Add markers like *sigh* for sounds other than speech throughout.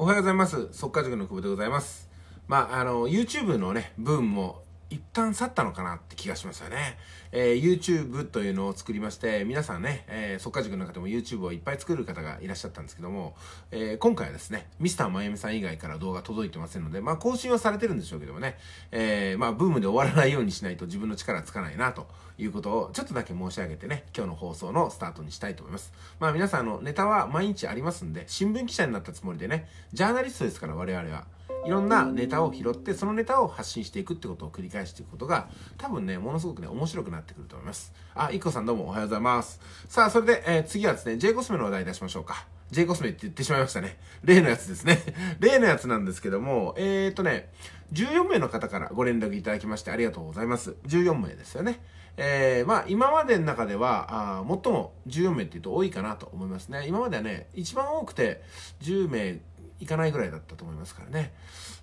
おはようございます。速稼塾の久保でございます。まあ、あの、YouTube のね、分も一旦去ったのかなって気がしますよね。えー、YouTube というのを作りまして、皆さんね、えー、速化塾の中でも YouTube をいっぱい作る方がいらっしゃったんですけども、えー、今回はですね、ミスターまゆみさん以外から動画届いてませんので、まあ更新はされてるんでしょうけどもね、えー、まあブームで終わらないようにしないと自分の力つかないなということをちょっとだけ申し上げてね、今日の放送のスタートにしたいと思います。まあ皆さん、あの、ネタは毎日ありますんで、新聞記者になったつもりでね、ジャーナリストですから我々は。いろんなネタを拾ってそのネタを発信していくってことを繰り返していくことが多分ねものすごくね面白くなってくると思いますあいこさんどうもおはようございますさあそれで、えー、次はですね J コスメの話題出しましょうか J コスメって言ってしまいましたね例のやつですね *laughs* 例のやつなんですけどもえー、っとね14名の方からご連絡いただきましてありがとうございます14名ですよねえー、まあ今までの中ではあ最も14名っていうと多いかなと思いますね今まではね一番多くて10名いかないぐらいだったと思いますからね。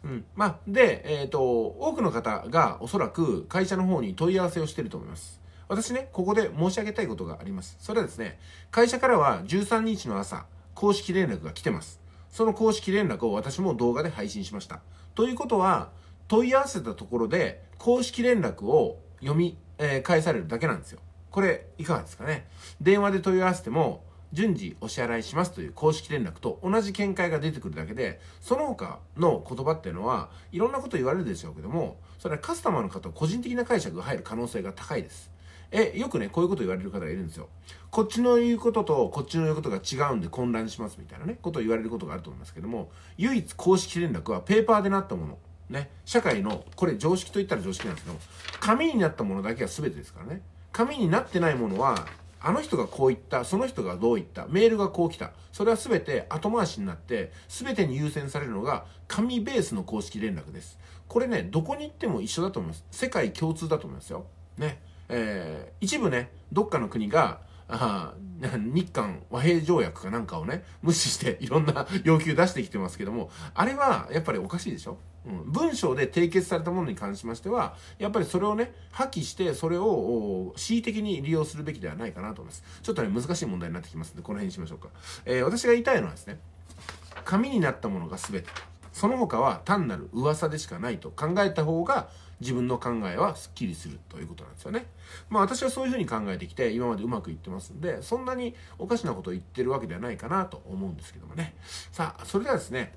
うん。まあ、で、えっ、ー、と、多くの方がおそらく会社の方に問い合わせをしてると思います。私ね、ここで申し上げたいことがあります。それはですね、会社からは13日の朝、公式連絡が来てます。その公式連絡を私も動画で配信しました。ということは、問い合わせたところで、公式連絡を読み、えー、返されるだけなんですよ。これ、いかがですかね電話で問い合わせても、順次お支払いしますという公式連絡と同じ見解が出てくるだけで、その他の言葉っていうのは、いろんなこと言われるでしょうけども、それはカスタマーの方、個人的な解釈が入る可能性が高いです。え、よくね、こういうこと言われる方がいるんですよ。こっちの言うこととこっちの言うことが違うんで混乱しますみたいなね、ことを言われることがあると思いますけども、唯一公式連絡はペーパーでなったもの。ね、社会の、これ常識と言ったら常識なんですけど、紙になったものだけは全てですからね。紙になってないものはあの人がこう言った、その人がどう言った、メールがこう来た。それは全て後回しになって、全てに優先されるのが紙ベースの公式連絡です。これね、どこに行っても一緒だと思います。世界共通だと思いますよ。ね。えー、一部ね、どっかの国が、あ日韓和平条約かなんかをね、無視していろんな要求出してきてますけども、あれはやっぱりおかしいでしょうん、文章で締結されたものに関しましては、やっぱりそれをね、破棄して、それを恣意的に利用するべきではないかなと思います。ちょっとね、難しい問題になってきますんで、この辺にしましょうか。えー、私が言いたいのはですね、紙になったものが全て。その他は単なる噂でしかないと考えた方が自分の考えはスッキリするということなんですよね。まあ私はそういうふうに考えてきて今までうまくいってますんで、そんなにおかしなことを言ってるわけではないかなと思うんですけどもね。さあ、それではですね、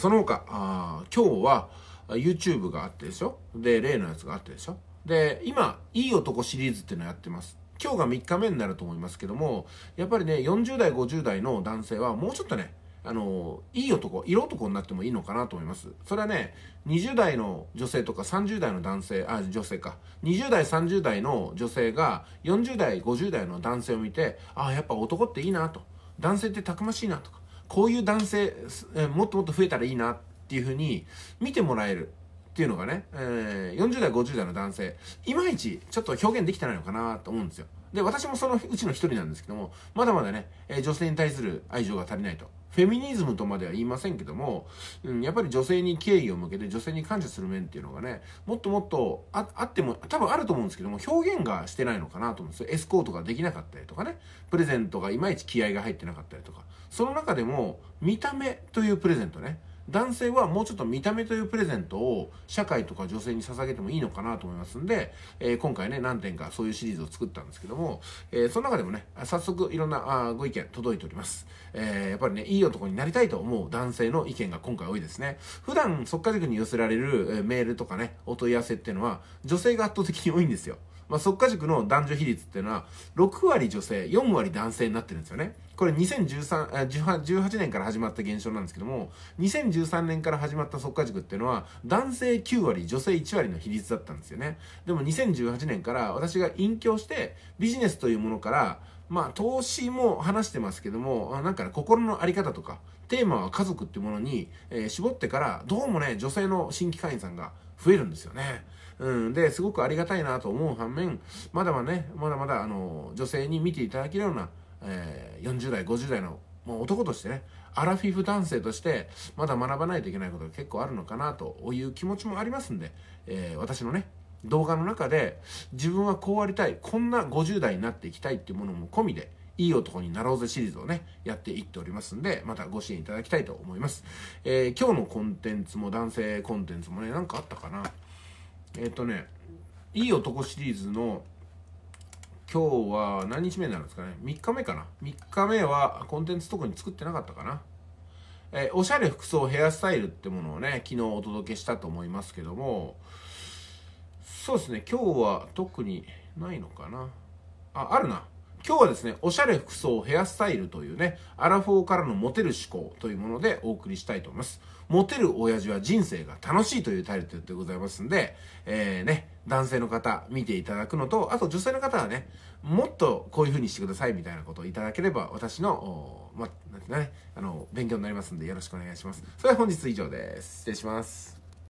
その他、あ今日は YouTube があってでしょで、例のやつがあってでしょで、今、いい男シリーズっていうのをやってます。今日が3日目になると思いますけども、やっぱりね、40代、50代の男性はもうちょっとね、あの、いい男、色男になってもいいのかなと思います。それはね、20代の女性とか30代の男性、あ、女性か。20代、30代の女性が40代、50代の男性を見て、あ、やっぱ男っていいなと。男性ってたくましいなとか。こういう男性、えもっともっと増えたらいいなっていうふうに見てもらえる。っていうのがね、えー、40代、50代の男性、いまいちちょっと表現できてないのかなと思うんですよ。で、私もそのうちの一人なんですけども、まだまだね、えー、女性に対する愛情が足りないと。フェミニズムとまでは言いませんけども、うん、やっぱり女性に敬意を向けて女性に感謝する面っていうのがね、もっともっとあっても、多分あると思うんですけども、表現がしてないのかなと思うんですよ。エスコートができなかったりとかね、プレゼントがいまいち気合が入ってなかったりとか、その中でも、見た目というプレゼントね、男性はもうちょっと見た目というプレゼントを社会とか女性に捧げてもいいのかなと思いますんで、えー、今回ね、何点かそういうシリーズを作ったんですけども、えー、その中でもね、早速いろんなあご意見届いております。えー、やっぱりね、いい男になりたいと思う男性の意見が今回多いですね。普段、即価塾に寄せられるメールとかね、お問い合わせっていうのは、女性が圧倒的に多いんですよ。まあ、速稼塾の男女比率っていうのは、6割女性、4割男性になってるんですよね。これ2013、18年から始まった現象なんですけども、2013年から始まった即稼塾っていうのは、男性9割、女性1割の比率だったんですよね。でも2018年から私が隠居して、ビジネスというものから、まあ、投資も話してますけども、なんか、ね、心の在り方とか、テーマは家族っていうものに、えー、絞ってから、どうもね、女性の新規会員さんが増えるんですよね。うん、で、すごくありがたいなと思う反面、まだまだね、まだまだ、あの、女性に見ていただけるような、えー、40代、50代の、もう男としてね、アラフィフ男性として、まだ学ばないといけないことが結構あるのかなという気持ちもありますんで、えー、私のね、動画の中で、自分はこうありたい、こんな50代になっていきたいっていうものも込みで、いい男になろうぜシリーズをね、やっていっておりますんで、またご支援いただきたいと思います。えー、今日のコンテンツも男性コンテンツもね、何かあったかなえっ、ー、とね「いい男」シリーズの今日は何日目になるんですかね3日目かな3日目はコンテンツ特に作ってなかったかなえー、おしゃれ服装ヘアスタイルってものをね昨日お届けしたと思いますけどもそうですね今日は特にないのかなああるな今日はですね、おしゃれ服装ヘアスタイルというね、アラフォーからのモテる思考というものでお送りしたいと思います。モテる親父は人生が楽しいというタイトルでございますんで、えー、ね、男性の方見ていただくのと、あと女性の方はね、もっとこういう風にしてくださいみたいなことをいただければ、私の、ま、なんてね、あの、勉強になりますんでよろしくお願いします。それでは本日以上です。失礼します。